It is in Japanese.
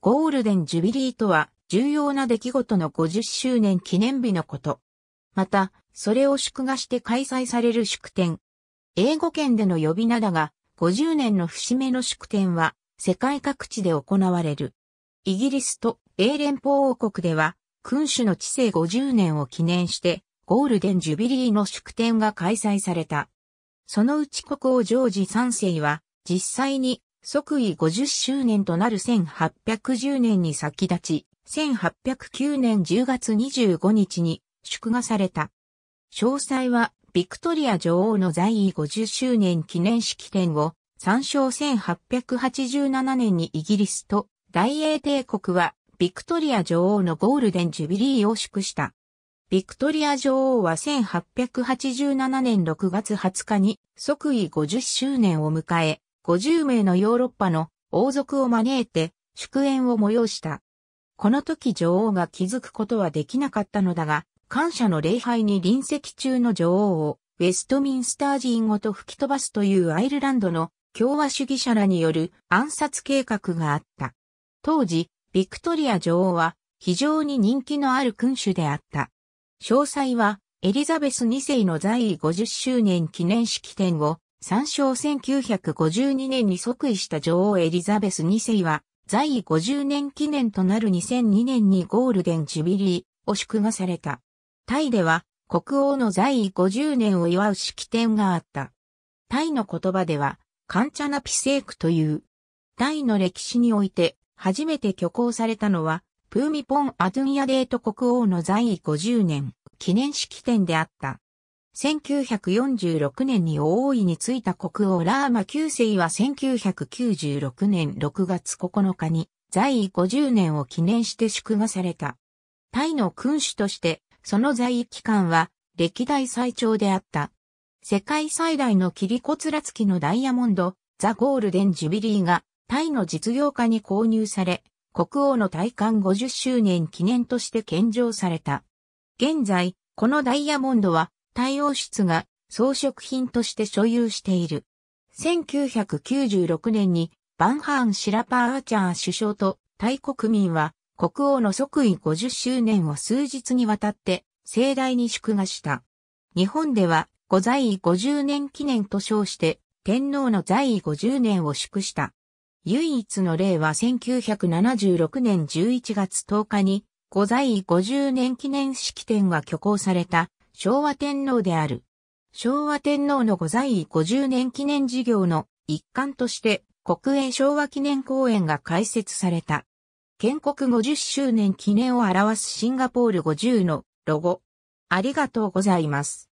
ゴールデンジュビリーとは重要な出来事の50周年記念日のこと。また、それを祝賀して開催される祝典。英語圏での呼び名だが、50年の節目の祝典は世界各地で行われる。イギリスと英連邦王国では、君主の治世50年を記念して、ゴールデンジュビリーの祝典が開催された。そのうち国王ジョージ3世は、実際に即位50周年となる1810年に先立ち、1809年10月25日に祝賀された。詳細は、ビクトリア女王の在位50周年記念式典を、参照1887年にイギリスと大英帝国は、ビクトリア女王のゴールデンジュビリーを祝した。ビクトリア女王は1887年6月20日に即位50周年を迎え、50名のヨーロッパの王族を招いて祝宴を催した。この時女王が気づくことはできなかったのだが、感謝の礼拝に臨席中の女王をウェストミンスター寺院ごと吹き飛ばすというアイルランドの共和主義者らによる暗殺計画があった。当時、ビクトリア女王は非常に人気のある君主であった。詳細はエリザベス2世の在位50周年記念式典を参照1952年に即位した女王エリザベス2世は、在位50年記念となる2002年にゴールデンジュビリーを祝賀された。タイでは、国王の在位50年を祝う式典があった。タイの言葉では、カンチャナピセークという。タイの歴史において、初めて挙行されたのは、プーミポン・アドゥンヤデート国王の在位50年記念式典であった。1946年に大いについた国王ラーマ9世は1996年6月9日に在位50年を記念して祝賀された。タイの君主として、その在位期間は歴代最長であった。世界最大のキリコツラツキのダイヤモンド、ザ・ゴールデン・ジュビリーがタイの実業家に購入され、国王の大冠50周年記念として献上された。現在、このダイヤモンドは対応室が装飾品として所有している。1996年にバンハーン・シラパー・アーチャー首相とタイ国民は国王の即位50周年を数日にわたって盛大に祝賀した。日本では御在位50年記念と称して天皇の在位50年を祝した。唯一の例は1976年11月10日に御在位50年記念式典が挙行された昭和天皇である。昭和天皇の御在位50年記念事業の一環として国営昭和記念公園が開設された。建国50周年記念を表すシンガポール50のロゴ。ありがとうございます。